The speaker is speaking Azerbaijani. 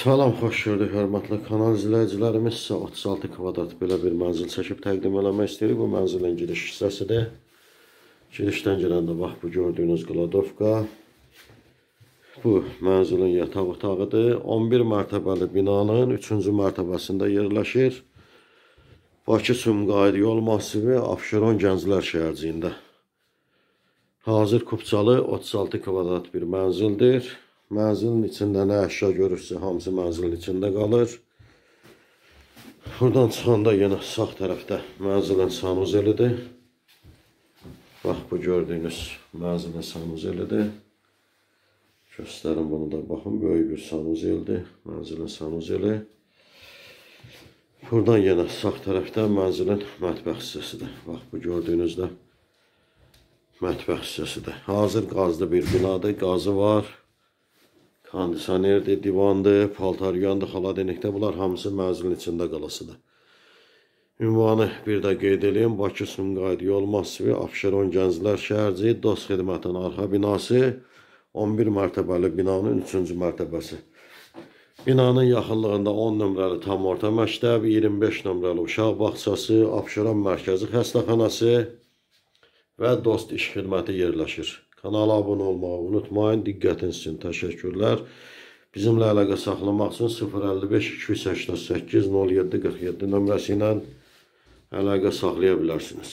Salam, xoş gördük, hörmətli kanal izləyicilərimiz. 36 kvadrat belə bir mənzil çəkib təqdim eləmək istəyirik. Bu mənzilin giriş hissəsidir. Girişdən girəndə bax, bu gördüyünüz Qladovka. Bu mənzilin yataq otağıdır. 11 mərtəbəli binanın 3-cü mərtəbəsində yerləşir. Bakı-Sumqayıt yol masivi Afşeron Gənclər şəhərciyində. Hazır Kupçalı 36 kvadrat bir mənzildir. Mənzilin içində nə əşya görürsə, hamısı mənzilin içində qalır. Buradan çıxanda yenə sağ tərəfdə mənzilin sanuzelidir. Bax, bu gördüyünüz mənzilin sanuzelidir. Göstərin bunu da. Baxın, böyük bir sanuzeldir. Mənzilin sanuzeli. Buradan yenə sağ tərəfdə mənzilin mətbəx hissəsidir. Bax, bu gördüyünüzdə mətbəx hissəsidir. Hazır qazlı bir binadır. Qazı var kondisionerdir, divandır, paltaryandır, xaladenlikdə bunlar hamısı mənzilin içində qalasıdır. Ünvanı bir də qeyd edeyim, Bakı Sumqayıt yol masivi Afşeron Gənclər şəhərci dost xidmətinin arxa binası 11 mərtəbəli binanın 3-cü mərtəbəsi. Binanın yaxınlığında 10 nömrəli tam orta məktəb, 25 nömrəli uşaq bağçası, Afşeron mərkəzi xəstəxanası və dost iş xidməti yerləşir. Kanala abunə olmağı unutmayın. Diqqətiniz üçün təşəkkürlər. Bizimlə əlaqə saxlamaq üçün 055-288-0747 nömrəsi ilə əlaqə saxlaya bilərsiniz.